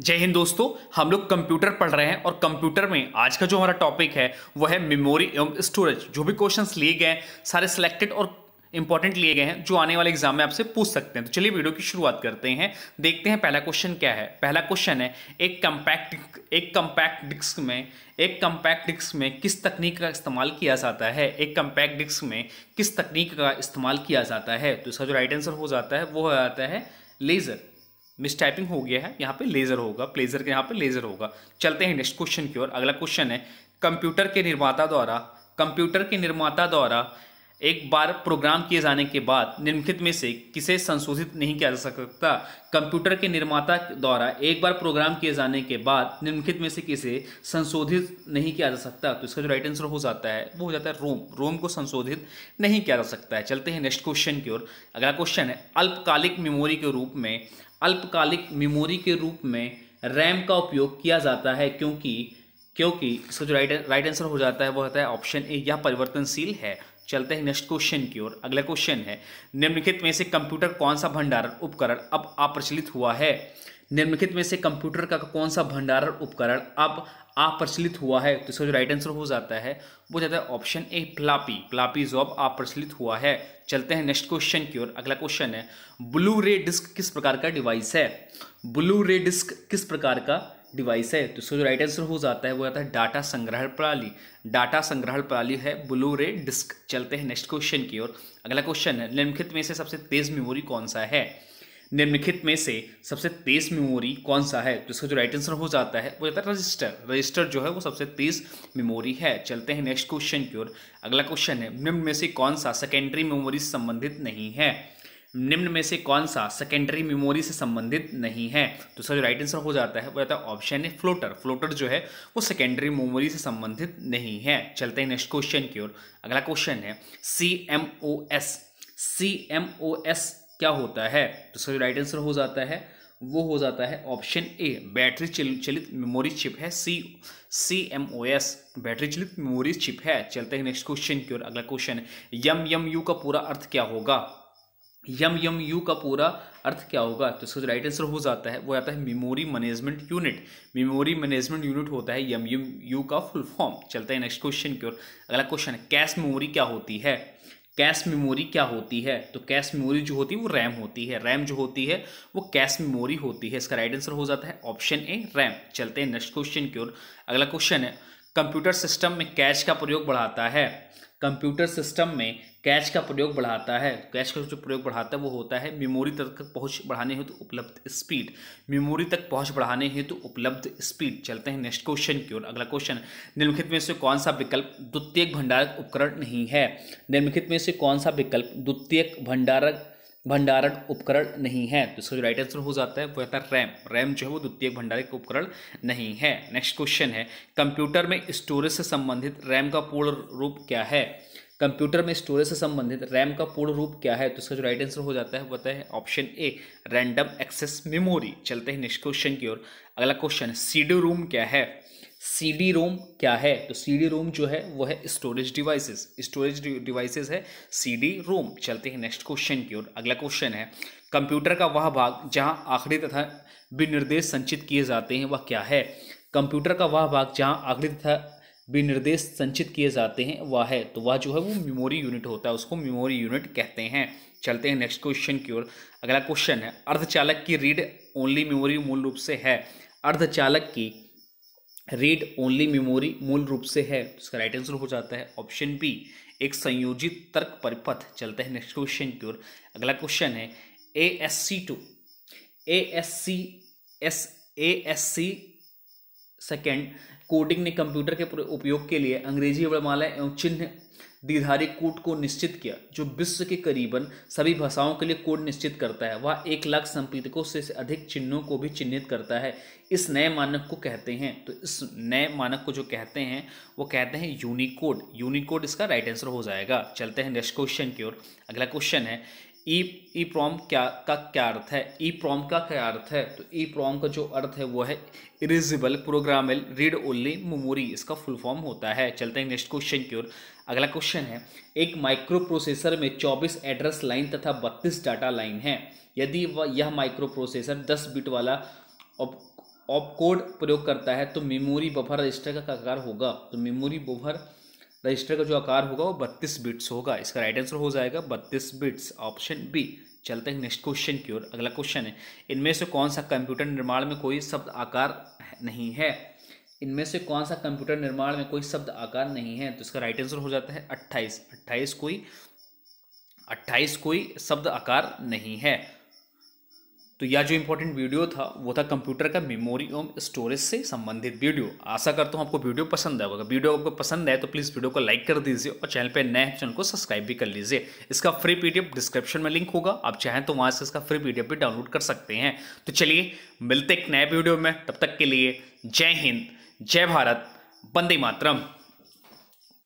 जय हिंद दोस्तों हम लोग कंप्यूटर पढ़ रहे हैं और कंप्यूटर में आज का जो हमारा टॉपिक है वह है मेमोरी एवं स्टोरेज जो भी क्वेश्चंस लिए गए सारे सिलेक्टेड और इंपॉर्टेंट लिए गए हैं जो आने वाले एग्जाम में आपसे पूछ सकते हैं तो चलिए वीडियो की शुरुआत करते हैं देखते हैं पहला क्वेश्चन क्या है पहला क्वेश्चन है एक कंपैक्ट एक कंपैक्ट डिस्क में एक कंपैक्ट डिस्क में किस तकनीक का इस्तेमाल किया जाता है एक कंपैक्ट डिस्क में किस तकनीक का इस्तेमाल किया जाता है तो इसका जो राइट आंसर हो जाता है वो हो जाता है लेज़र मिस टाइपिंग हो गया है यहाँ पे लेजर होगा प्लेजर के यहाँ पे लेजर होगा चलते हैं नेक्स्ट क्वेश्चन की ओर अगला क्वेश्चन है कंप्यूटर के निर्माता द्वारा कंप्यूटर के निर्माता द्वारा एक बार प्रोग्राम किए जाने के बाद निम्नलिखित में से किसे संशोधित नहीं किया जा सकता कंप्यूटर के निर्माता द्वारा एक बार प्रोग्राम किए जाने के बाद निम्नलिखित में से किसे संशोधित नहीं किया जा सकता तो इसका जो राइट आंसर हो जाता है वो हो जाता है रोम रोम को संशोधित नहीं किया जा सकता है चलते हैं नेक्स्ट क्वेश्चन की ओर अगला क्वेश्चन है अल्पकालिक मेमोरी के रूप में अल्पकालिक मेमोरी के रूप में रैम का उपयोग किया जाता है क्योंकि क्योंकि इसका जो राइट राइट आंसर हो जाता है वो होता है ऑप्शन ए यह परिवर्तनशील है चलते हैं नेक्स्ट क्वेश्चन की ओर अगला क्वेश्चन है निम्नलिखित में से कंप्यूटर कौन सा भंडारण उपकरण अब अप्रचलित हुआ है निम्नलिखित में से कंप्यूटर का कौन सा भंडारण उपकरण अब अप्रचलित हुआ है तो इसका जो राइट आंसर हो जाता है वो जाता है ऑप्शन ए प्लापी प्लापी जो अब अप्रचलित हुआ है चलते हैं नेक्स्ट क्वेश्चन की ओर अगला क्वेश्चन है ब्लू रे डिस्क किस प्रकार का डिवाइस है ब्लू रे डिस्क किस प्रकार का डिवाइस है तो इसका जो राइट आंसर हो जाता है वो आता है डाटा संग्रहण प्रणाली डाटा संग्रहण प्रणाली है ब्लू रे डिस्क चलते हैं नेक्स्ट क्वेश्चन की ओर अगला क्वेश्चन है निम्नलिखित में से सबसे तेज मेमोरी कौन सा है निम्नलिखित में से सबसे तेज मेमोरी कौन सा है तो इसका जो राइट आंसर हो जाता है वो जाता है रजिस्टर रजिस्टर जो है वो सबसे तेज मेमोरी है चलते हैं नेक्स्ट क्वेश्चन की ओर अगला क्वेश्चन है निम्न में से कौन सा सेकेंडरी मेमोरी संबंधित नहीं है निम्न में से कौन सा सेकेंडरी मेमोरी से संबंधित नहीं है तो सर जो राइट आंसर हो जाता है वो जाता है ऑप्शन ए फ्लोटर फ्लोटर जो है वो सेकेंडरी मेमोरी से संबंधित नहीं है चलते हैं नेक्स्ट क्वेश्चन की ओर अगला क्वेश्चन है C M O S C M O S क्या होता है तो सर जो राइट आंसर हो जाता है वो हो जाता है ऑप्शन ए बैटरी चलित मेमोरी चिप है C C M O S battery चलित मेमोरी चिप है चलते हैं नेक्स्ट क्वेश्चन की ओर अगला क्वेश्चन यम यम यू का पूरा अर्थ क्या होगा यम यम यू का पूरा अर्थ क्या होगा तो इसका जो राइट आंसर हो जाता है वो आता है memory management unit memory management unit होता है यम यम यू का फुल फॉर्म चलते हैं नेक्स्ट क्वेश्चन की ओर अगला क्वेश्चन है कैश मेमोरी क्या होती है कैश मेमोरी क्या होती है तो कैश मेमोरी जो होती है वो रैम होती है रैम जो होती है वो कैश मेमोरी होती है इसका राइट आंसर हो जाता है ऑप्शन ए रैम चलते हैं नेक्स्ट क्वेश्चन की ओर अगला क्वेश्चन है कंप्यूटर सिस्टम में कैश का प्रयोग बढ़ाता है कंप्यूटर सिस्टम में कैश का प्रयोग बढ़ाता है कैश का जो प्रयोग बढ़ाता है वो होता है मेमोरी तक पहुंच बढ़ाने हेतु तो उपलब्ध स्पीड मेमोरी तक पहुंच बढ़ाने हेतु तो उपलब्ध स्पीड चलते हैं नेक्स्ट क्वेश्चन की ओर अगला क्वेश्चन निम्नलिखित में से कौन सा विकल्प द्वितीयक भंडारक उपकरण नहीं है निम्नलिखित में से कौन सा विकल्प द्वितीयक भंडारक भंडारण उपकरण नहीं है तो इसका जो राइट आंसर हो जाता है वो रहता है रैम रैम जो है वो द्वितीय भंडारक उपकरण नहीं है नेक्स्ट क्वेश्चन है कंप्यूटर में स्टोरेज से संबंधित रैम का पूर्ण रूप क्या है कंप्यूटर में स्टोरेज से संबंधित रैम का पूर्ण रूप क्या है तो इसका जो राइट आंसर हो जाता है बताए option A random access memory चलते हैं नेक्स्ट क्वेश्चन की ओर अगला क्वेश्चन सी डी रोम क्या है सी डी रोम क्या है तो सी डी रोम जो है वो है स्टोरेज डिवाइसेस स्टोरेज डिवाइसेस है सी डी रोम चलते हैं नेक्स्ट क्वेश्चन की ओर अगला क्वेश्चन है कंप्यूटर का वह भाग जहां आखिरी तथा विनिर्देश संचित किए जाते हैं वह क्या है कंप्यूटर का वह भाग जहां आखिरी तथा विनिर्देश संचित किए जाते हैं वह है तो वह जो है वो मेमोरी यूनिट होता है उसको मेमोरी यूनिट कहते हैं चलते हैं नेक्स्ट क्वेश्चन की ओर अगला क्वेश्चन है अर्धचालक की रीड ओनली मेमोरी मूल रूप से है अर्धचालक की रीड ओनली मेमोरी मूल रूप से है उसका राइट आंसर हो जाता है ऑप्शन बी एक संयोजित तर्क परिपथ चलते हैं नेक्स्ट क्वेश्चन की ओर अगला क्वेश्चन है A S C two A S C S A S C second coding ने कंप्यूटर के उपयोग के लिए अंग्रेजी वर्णमाला एवं चिन्ह दीधारी कोड को निश्चित किया जो विश्व के करीबन सभी भाषाओं के लिए कोड निश्चित करता है वह एक लाख संपीतकों से अधिक चिन्हों को भी चिन्हित करता है इस नए मानक को कहते हैं तो इस नए मानक को जो कहते हैं वो कहते हैं यूनिकोड यूनिकोड इसका राइट आंसर हो जाएगा चलते हैं नेक्स्ट क्वेश्चन की ओर अगला क्वेश्चन है ई ई प्रॉम क्या का क्या अर्थ है ई e प्रॉम का क्या अर्थ है तो ई e प्रॉम का जो अर्थ है वो है erasable programmable read only memory इसका फुल फॉर्म होता है चलते हैं नेक्स्ट क्वेश्चन की ओर अगला क्वेश्चन है एक माइक्रो प्रोसेसर में 24 एड्रेस लाइन तथा 32 डाटा लाइन है यदि वह यह माइक्रो प्रोसेसर दस बिट वाला ऑप कोड प्रयोग करता है तो मेमोरी बफर रजिस्टर का आकार होगा तो मेमोरी बफर रजिस्टर का जो आकार होगा वो बत्तीस बिट्स होगा इसका राइट आंसर हो जाएगा बत्तीस बिट्स ऑप्शन बी चलते हैं नेक्स्ट क्वेश्चन की ओर अगला क्वेश्चन है इनमें से कौन सा कंप्यूटर निर्माण में कोई शब्द आकार नहीं है इनमें से कौन सा कंप्यूटर निर्माण में कोई शब्द आकार नहीं है तो इसका राइट आंसर हो जाता है अट्ठाईस अट्ठाईस कोई अट्ठाईस कोई शब्द आकार नहीं है तो यह जो इंपॉर्टेंट वीडियो था वो था कंप्यूटर का मेमोरी और स्टोरेज से संबंधित वीडियो आशा करता हूँ आपको वीडियो पसंद आया होगा वीडियो आपको पसंद आए तो प्लीज़ वीडियो को लाइक कर दीजिए और चैनल पर नए चैनल को सब्सक्राइब भी कर लीजिए इसका फ्री पीडीएफ डिस्क्रिप्शन में लिंक होगा आप चाहें तो वहाँ से इसका फ्री पी भी डाउनलोड कर सकते हैं तो चलिए मिलते एक नए वीडियो में तब तक के लिए जय हिंद जय भारत बंदे मातरम